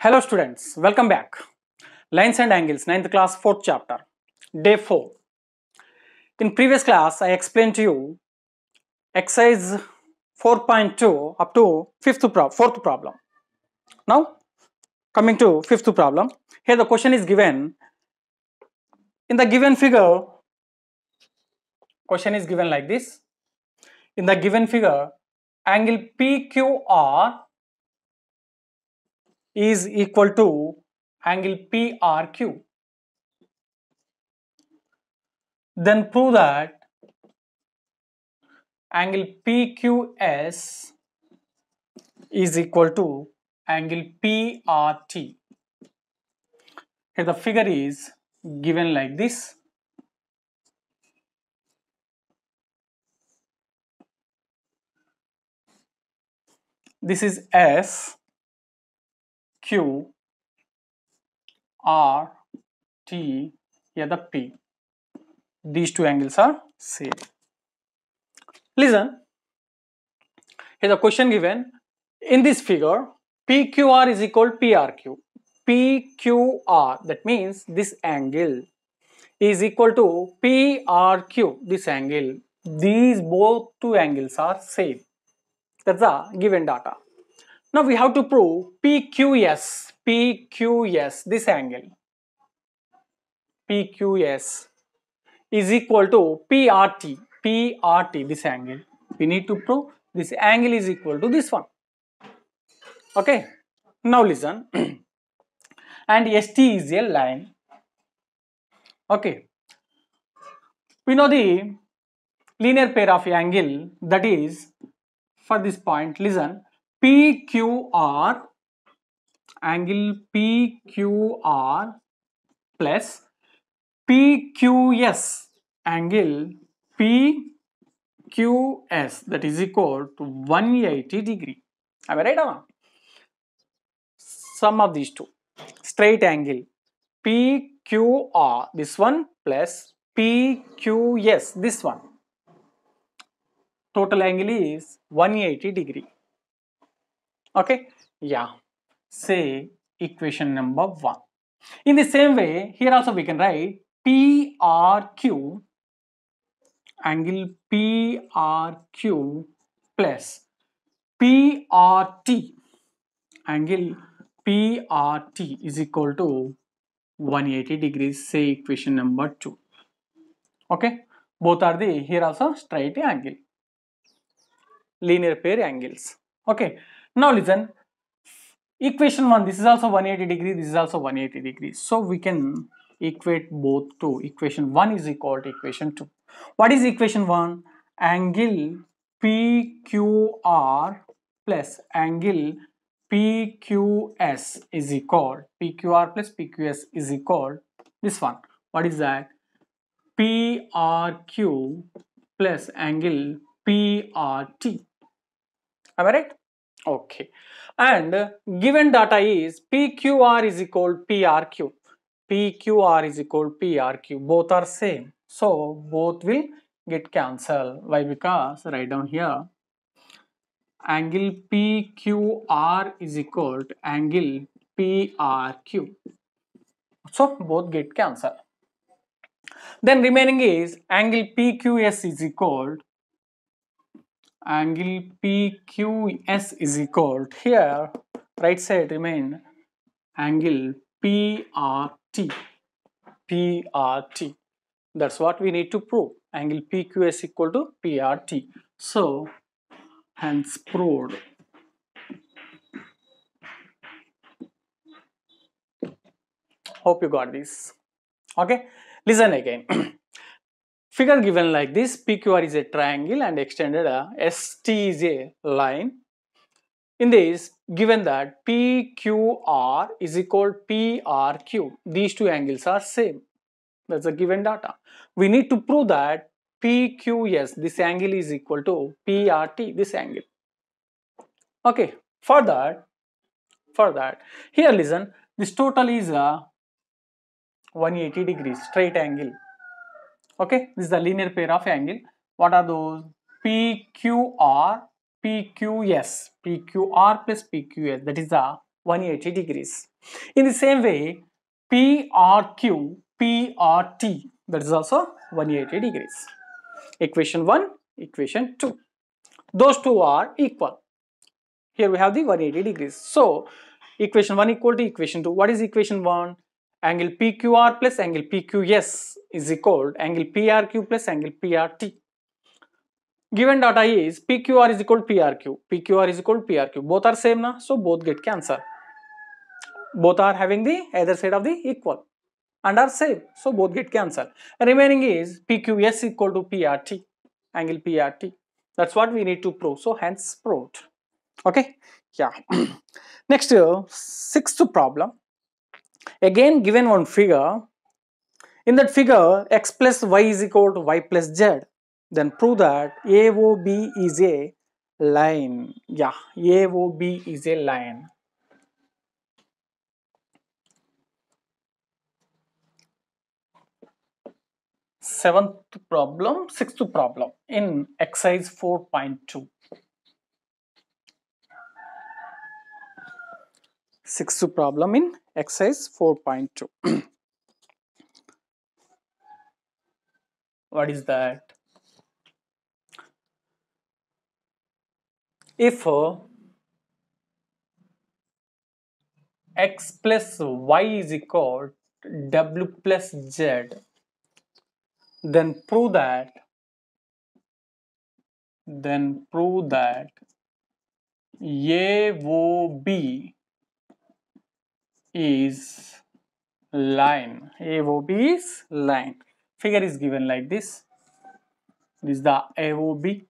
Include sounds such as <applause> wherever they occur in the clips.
Hello students, welcome back. Lines and angles, 9th class, 4th chapter, day 4. In previous class, I explained to you exercise 4.2 up to 5th pro 4th problem. Now, coming to 5th problem, here the question is given. In the given figure, question is given like this. In the given figure, angle PQR is equal to angle PRQ. Then prove that angle PQS is equal to angle PRT. Here the figure is given like this. This is S Q, R, T, here the P. These two angles are same. Listen, here's a question given. In this figure, PQR is equal to PRQ. PQR, that means this angle is equal to PRQ, this angle. These both two angles are same. That's the given data. Now we have to prove PQS, PQS, this angle, PQS is equal to PRT, PRT, this angle. We need to prove this angle is equal to this one. Okay, now listen. <clears throat> and ST is a line. Okay, we know the linear pair of angle that is for this point listen PQR angle PQR plus PQS angle PQS that is equal to 180 degree. Am I right or Sum of these two. Straight angle PQR this one plus PQS this one. Total angle is 180 degree okay yeah say equation number one in the same way here also we can write PRQ angle PRQ plus PRT angle PRT is equal to 180 degrees say equation number 2 okay both are the here also straight angle linear pair angles okay now listen, equation 1, this is also 180 degree, this is also 180 degree. So we can equate both to equation 1 is equal to equation 2. What is equation 1? Angle PQR plus angle PQS is equal, PQR plus PQS is equal, this one. What is that? PRQ plus angle PRT. Am I right? Okay. And given data is PQR is equal PRQ. PQR is equal PRQ. Both are same. So both will get cancelled. Why? Because write down here. Angle PQR is equal to angle PRQ. So both get cancelled. Then remaining is angle PQS is equal angle PQS is equal to here right side remain angle PRT PRT that's what we need to prove angle PQS equal to PRT so hence proved hope you got this okay listen again <clears throat> Figure given like this, PQR is a triangle and extended a ST is a line. In this, given that PQR is equal to PRQ, these two angles are same. That's a given data. We need to prove that PQS, this angle is equal to PRT, this angle. Okay, for that, for that, here listen, this total is a 180 degrees straight angle okay this is the linear pair of angle what are those pqr pqs pqr plus pqs that is the 180 degrees in the same way prq prt that is also 180 degrees equation 1 equation 2 those two are equal here we have the 180 degrees so equation 1 equal to equation 2 what is equation 1 angle PQR plus angle PQS is equal to angle PRQ plus angle PRT. Given data is PQR is equal to PRQ, PQR is equal to PRQ. Both are same na, so both get answer. Both are having the either side of the equal and are same, so both get answer. Remaining is PQS equal to PRT, angle PRT. That's what we need to prove, so hence proved. Okay, yeah. <clears throat> Next, uh, sixth problem Again given one figure, in that figure x plus y is equal to y plus z, then prove that AOB is a line. Yeah, AOB is a line. Seventh problem, sixth problem in exercise 4.2. sixth problem in exercise 4.2. what is that? If x plus y is equal to w plus z, then prove that, then prove that a o b is line AOB is line figure is given like this this is the AOB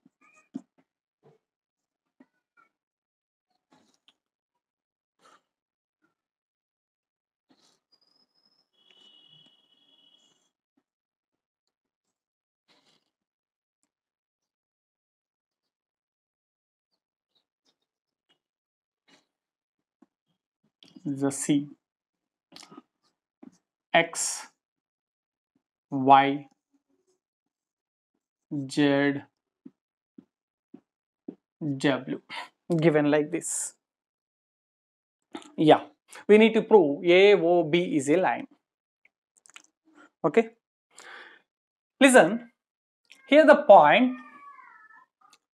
the C X Y Z W given like this. Yeah, we need to prove A O B is a line. Okay. Listen, here the point,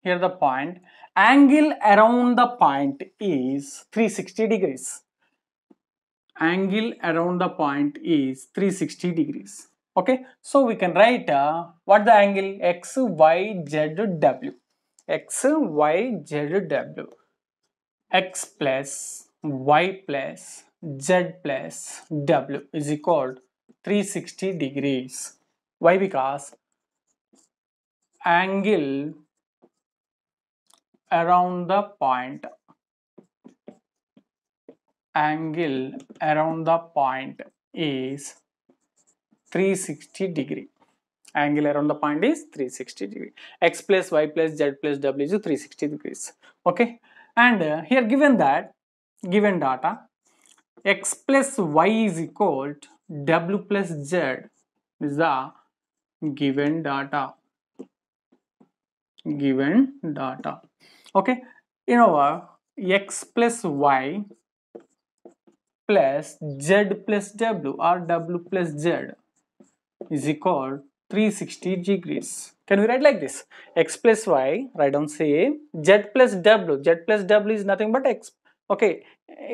here the point, angle around the point is 360 degrees angle around the point is 360 degrees. Okay, so we can write uh, what the angle x, y, z, w. x, y, z, w. x plus y plus z plus w is equal to 360 degrees. Why? Because angle around the point angle around the point is 360 degree angle around the point is 360 degree x plus y plus z plus w is 360 degrees okay and uh, here given that given data x plus y is equal to w plus z is the given data given data okay in our uh, x plus y plus z plus w or w plus z is equal 360 degrees. Can we write like this? x plus y, write down say z plus w. z plus w is nothing but x. Okay,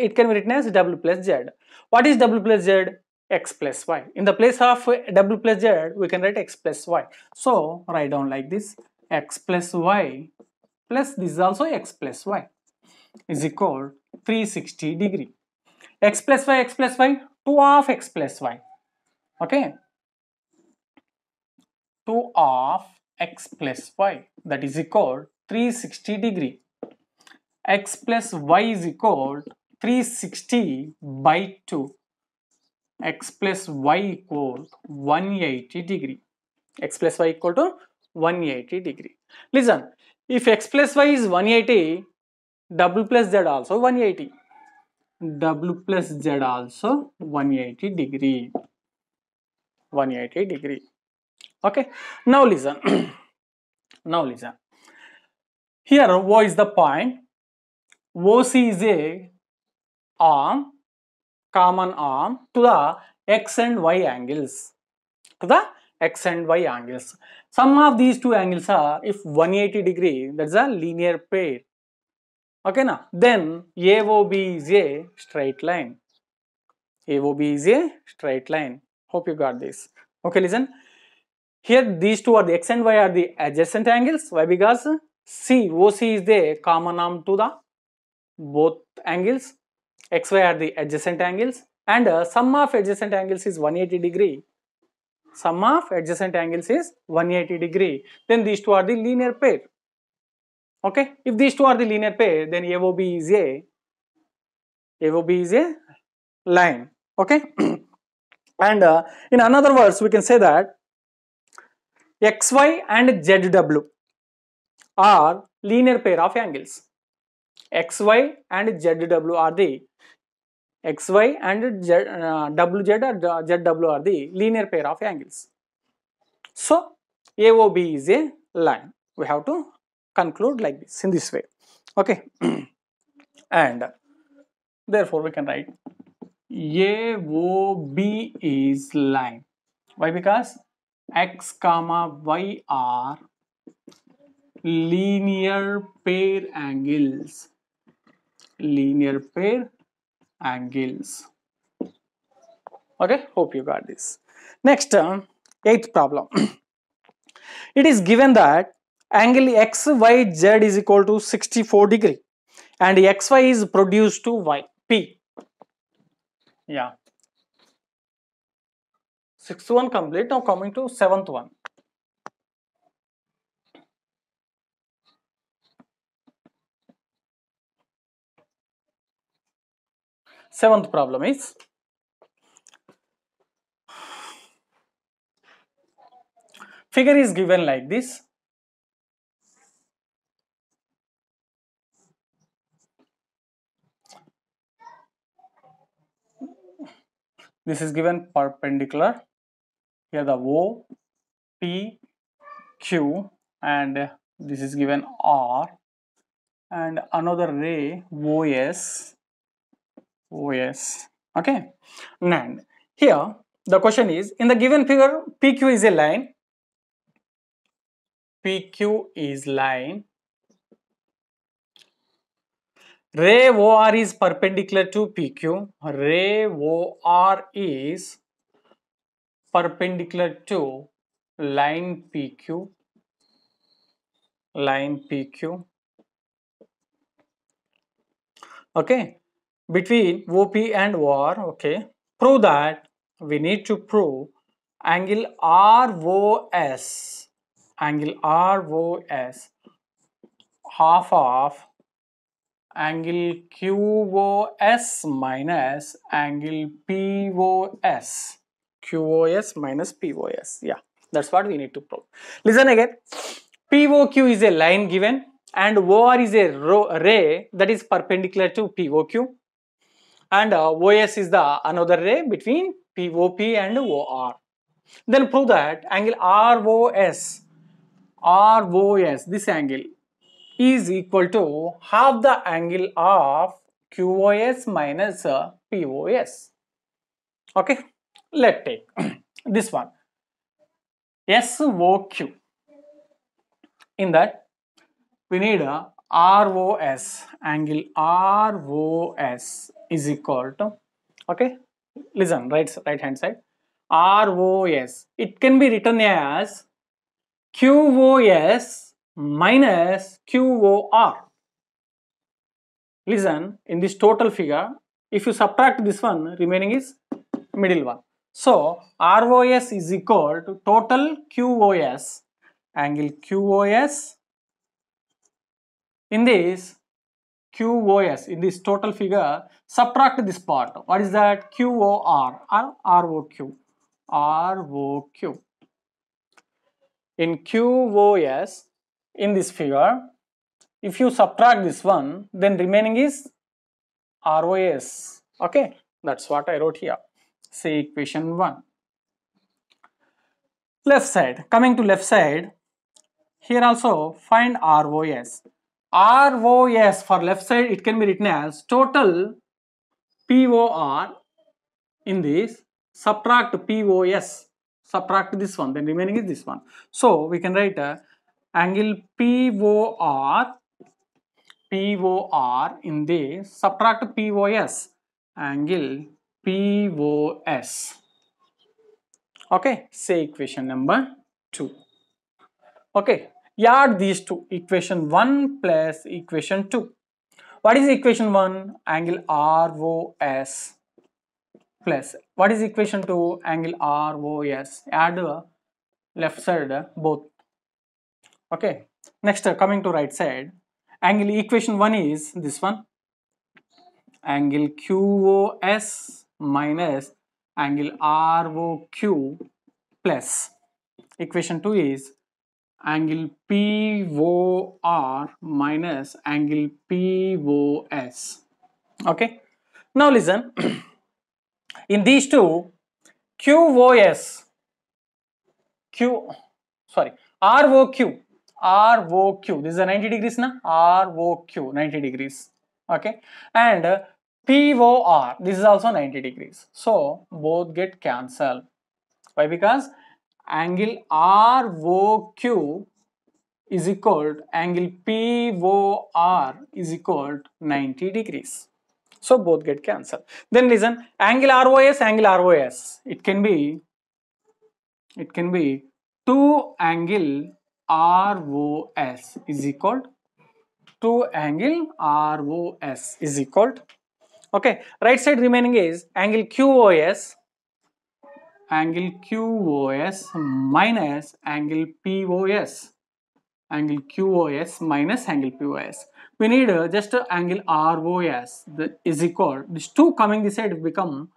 it can be written as w plus z. What is w plus z? x plus y. In the place of w plus z, we can write x plus y. So, write down like this x plus y plus this is also x plus y is equal 360 degree x plus y, x plus y, 2 of x plus y. Okay. 2 of x plus y that is equal 360 degree. x plus y is equal 360 by 2. x plus y equal 180 degree. x plus y equal to 180 degree. Listen, if x plus y is 180, double plus z also 180 w plus z also 180 degree 180 degree okay now listen <clears throat> now listen here o is the point oc is a arm common arm to the x and y angles to the x and y angles Some of these two angles are if 180 degree that's a linear pair okay na then AOB is a straight line AOB is a straight line hope you got this okay listen here these two are the x and y are the adjacent angles why because COC is the common arm to the both angles xy are the adjacent angles and uh, sum of adjacent angles is 180 degree sum of adjacent angles is 180 degree then these two are the linear pair Okay, if these two are the linear pair, then AOB is a AOB is a line. Okay, <clears throat> and uh, in another words, we can say that XY and ZW are linear pair of angles. XY and ZW are the XY and uh, WZ or uh, ZW are the linear pair of angles. So, AOB is a line. We have to conclude like this in this way okay <clears throat> and therefore we can write AOB is line why because x comma y are linear pair angles linear pair angles okay hope you got this next uh, eighth problem <clears throat> it is given that angle xyz is equal to 64 degree and xy is produced to y p yeah sixth one complete now coming to seventh one seventh problem is figure is given like this this is given perpendicular here the O P Q and this is given R and another ray OS OS okay and here the question is in the given figure PQ is a line PQ is line Ray OR is perpendicular to PQ. Ray OR is perpendicular to line PQ. Line PQ. Okay. Between OP and OR. Okay. Prove that we need to prove angle ROS. Angle ROS half of angle QOS minus angle POS. QOS minus POS. Yeah, that's what we need to prove. Listen again. POQ is a line given and OR is a ray that is perpendicular to POQ and uh, OS is the another ray between POP and OR. Then prove that angle ROS, ROS, this angle is equal to half the angle of QoS minus uh, POS. Okay, let's take <clears throat> this one SOQ. In that, we need a ROS, angle ROS is equal to, okay, listen, right, right hand side, ROS. It can be written as QOS minus QOR. Listen, in this total figure, if you subtract this one, remaining is middle one. So, ROS is equal to total QOS, angle QOS. In this QOS, in this total figure, subtract this part. What is that? QOR or ROQ. ROQ. In QOS, in this figure. If you subtract this one, then remaining is ROS. Okay, that's what I wrote here. Say equation 1. Left side, coming to left side, here also find ROS. ROS for left side, it can be written as total POR in this, subtract POS, subtract this one, then remaining is this one. So we can write a angle POR, POR in the subtract POS, angle POS. Okay, say equation number 2. Okay, add these two, equation 1 plus equation 2. What is equation 1? Angle ROS plus. What is equation 2? Angle ROS. Add left side both okay next uh, coming to right side angle equation 1 is this one angle QOS minus angle ROQ plus equation 2 is angle POR minus angle POS okay now listen <clears throat> in these two QOS Q sorry ROQ ROQ. This is a 90 degrees na? ROQ, 90 degrees. Okay. And uh, POR, this is also 90 degrees. So, both get cancelled. Why? Because angle ROQ is equal to angle POR is equal to 90 degrees. So, both get cancelled. Then listen, angle ROS, angle ROS. It can be, it can be 2 angle ROS is equal to angle ROS is equal to, okay, right side remaining is angle QOS, angle QOS minus angle POS, angle QOS minus angle POS. We need uh, just uh, angle ROS the, is equal, these two coming this side become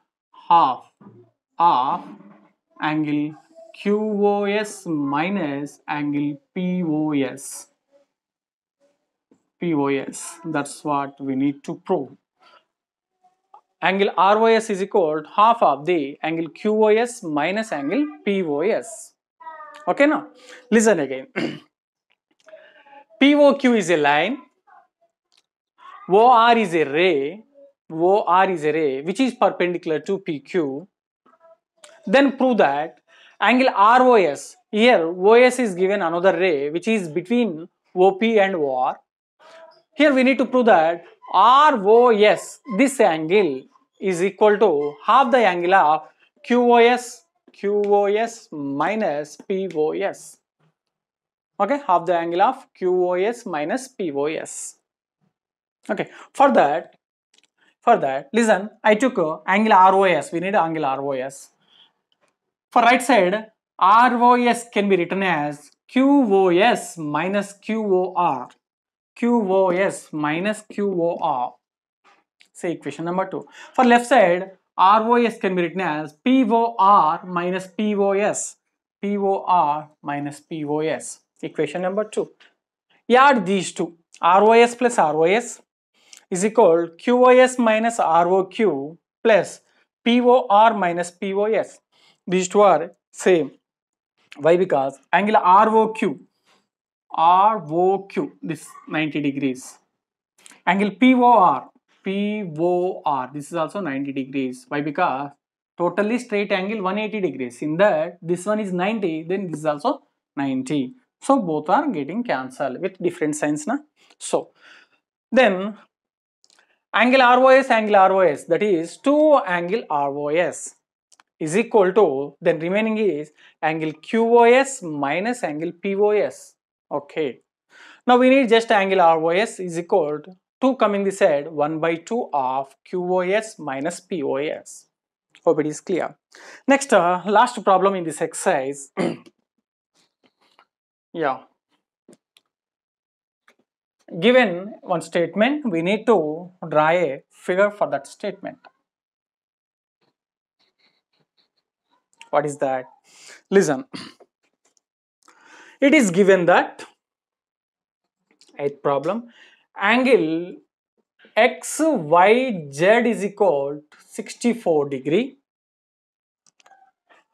half of angle QOS minus angle POS. POS, that's what we need to prove. Angle ROS is equal to half of the angle QOS minus angle POS. Okay now, listen again. <clears throat> POQ is a line, OR is a ray, OR is a ray which is perpendicular to PQ. Then prove that Angle ROS, here OS is given another ray which is between OP and OR. Here we need to prove that ROS, this angle is equal to half the angle of QOS, QOS minus POS. Okay, half the angle of QOS minus POS. Okay, for that, for that, listen, I took angle ROS, we need angle ROS. For right side, ROS can be written as QOS minus QOR. QOS minus QOR. Say equation number 2. For left side, ROS can be written as POR minus POS. POR minus POS. Equation number 2. Add these two. ROS plus ROS is equal QOS minus ROQ plus POR minus POS these two are same why because angle ROQ ROQ this 90 degrees angle POR POR this is also 90 degrees why because totally straight angle 180 degrees in that this one is 90 then this is also 90 so both are getting cancelled with different signs na so then angle ROS angle ROS that is two angle ROS is equal to, then remaining is angle QOS minus angle POS. Okay. Now we need just angle ROS is equal to 2 coming this side 1 by 2 of QOS minus POS. Hope it is clear. Next, uh, last problem in this exercise. <clears throat> yeah. Given one statement, we need to draw a figure for that statement. What is that? Listen, it is given that, Eight problem, angle x, y, z is equal to 64 degree.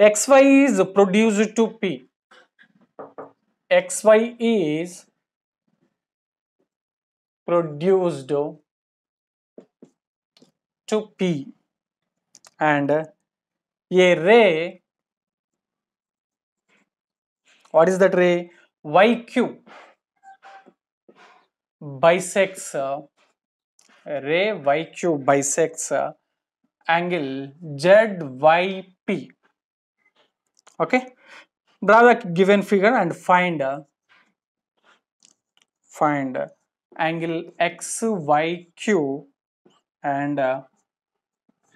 xy is produced to P. xy is produced to P and a ray what is that ray? YQ bisects uh, ray YQ bisects uh, angle ZYP. Okay, draw the given figure and find uh, find uh, angle XYQ and uh,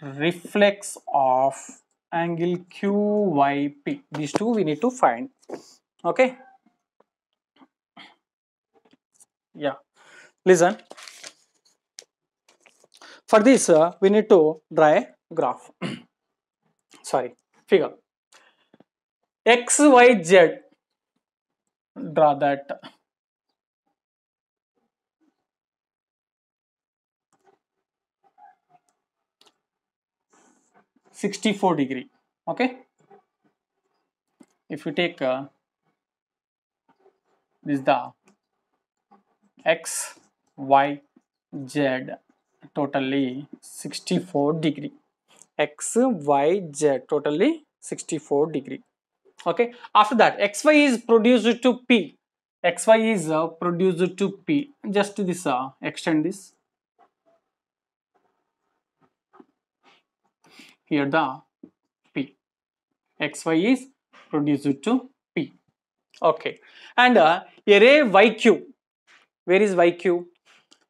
reflex of angle QYP. These two we need to find okay yeah listen for this uh, we need to draw a graph <clears throat> sorry figure x y z draw that Sixty-four degree. Okay. If you take uh, is the x, y, z totally 64 degree x y z totally 64 degree okay after that xy is produced to p. X y is uh, produced to p just this uh, extend this here the p. X y is produced to Okay. And uh, array YQ, where is YQ?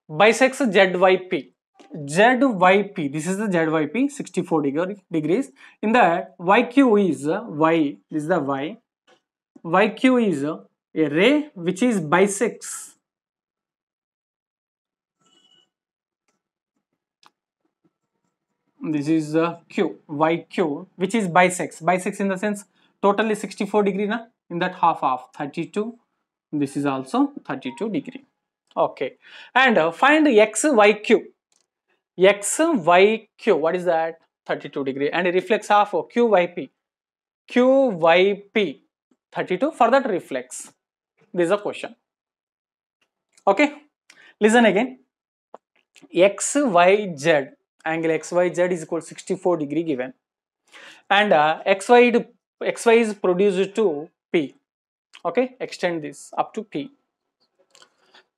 Bisects ZYP. ZYP, this is the ZYP, 64 degree, degrees. In that, YQ is Y, this is the Y. YQ is a array which is bisects this is uh, q yq which is bisects bisects in the sense totally 64 degree na in that half of 32 this is also 32 degree okay and uh, find x y q x y q what is that 32 degree and reflex of oh, q y p q y p 32 for that reflex this is a question okay listen again x y z angle x y z is equal to 64 degree given and uh, xy is produced to P. Okay, extend this up to P.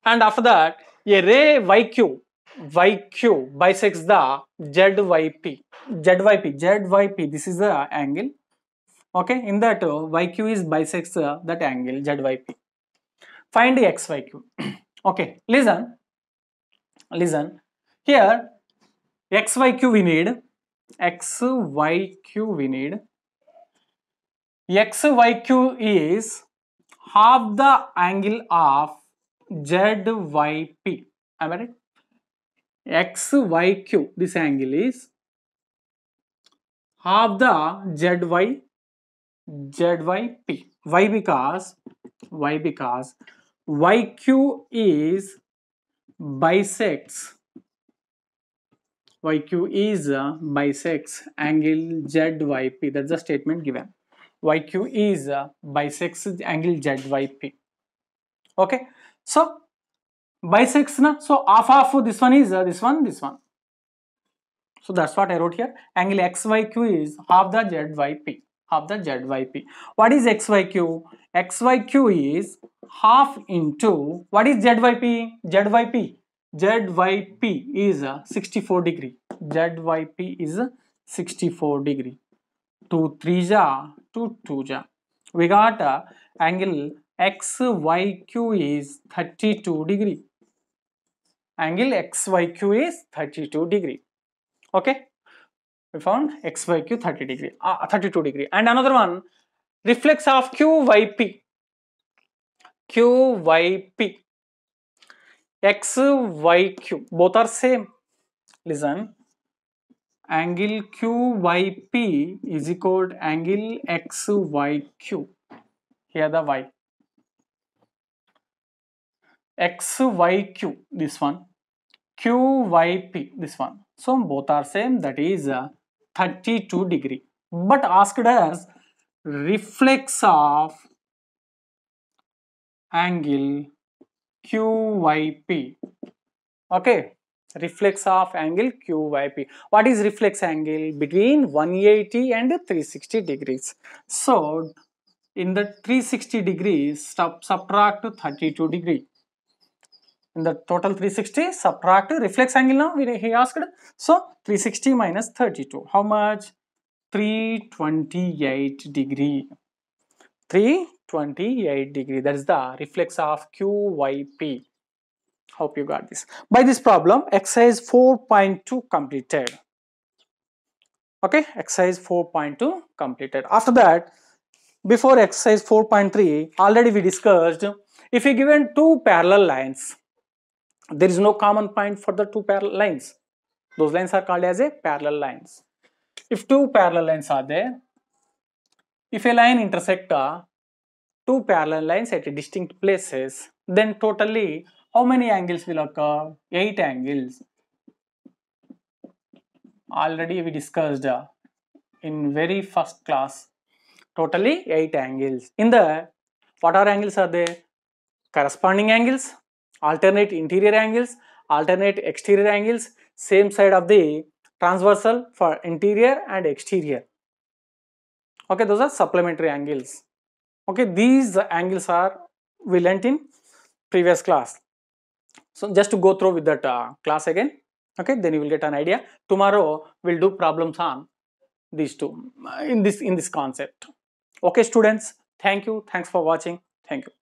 And after that, a ray YQ, YQ bisects the ZYP, ZYP, ZYP, this is the angle. Okay, in that uh, YQ is bisects uh, that angle ZYP. Find the XYQ. <clears throat> okay, listen, listen. Here, XYQ we need, XYQ we need xyq is half the angle of zyp. Am I right? xyq, this angle is half the zy, zyp. Why? Because, why? Because yq is bisects yq is uh, bisects angle zyp. That's the statement given. YQ is uh, bisects angle ZYP. Okay, so bisects na so half half this one is uh, this one this one. So that's what I wrote here. Angle XYQ is half the ZYP half the ZYP. What is XYQ? XYQ is half into what is ZYP? ZYP. ZYP is uh, 64 degree. ZYP is 64 degree. 2 3 to 2 ja. We got uh, angle XYQ is 32 degree. Angle XYQ is 32 degree. Okay. We found XYQ 30 degree, uh, 32 degree. And another one, reflex of QYP. QYP. XYQ. Both are same. Listen angle QYP is equal to angle XYQ. Here the Y. XYQ, this one. QYP, this one. So both are same, that is uh, 32 degree. But asked us reflex of angle QYP. Okay, reflex of angle QYP. What is reflex angle? Between 180 and 360 degrees. So, in the 360 degrees, subtract 32 degree. In the total 360, subtract reflex angle now, we, he asked. So, 360 minus 32. How much? 328 degree. 328 degree. That is the reflex of QYP. Hope you got this. By this problem, exercise 4.2 completed. Okay, exercise 4.2 completed. After that, before exercise 4.3, already we discussed, if you given two parallel lines, there is no common point for the two parallel lines. Those lines are called as a parallel lines. If two parallel lines are there, if a line intersect uh, two parallel lines at distinct places, then totally how many angles will occur? 8 angles. Already we discussed uh, in very first class. Totally 8 angles. In the, what are angles are there? Corresponding angles, alternate interior angles, alternate exterior angles, same side of the transversal for interior and exterior. Okay, those are supplementary angles. Okay, these angles are we learnt in previous class. So just to go through with that uh, class again, okay, then you will get an idea. Tomorrow we'll do problems on these two uh, in this in this concept. Okay, students, thank you. Thanks for watching. Thank you.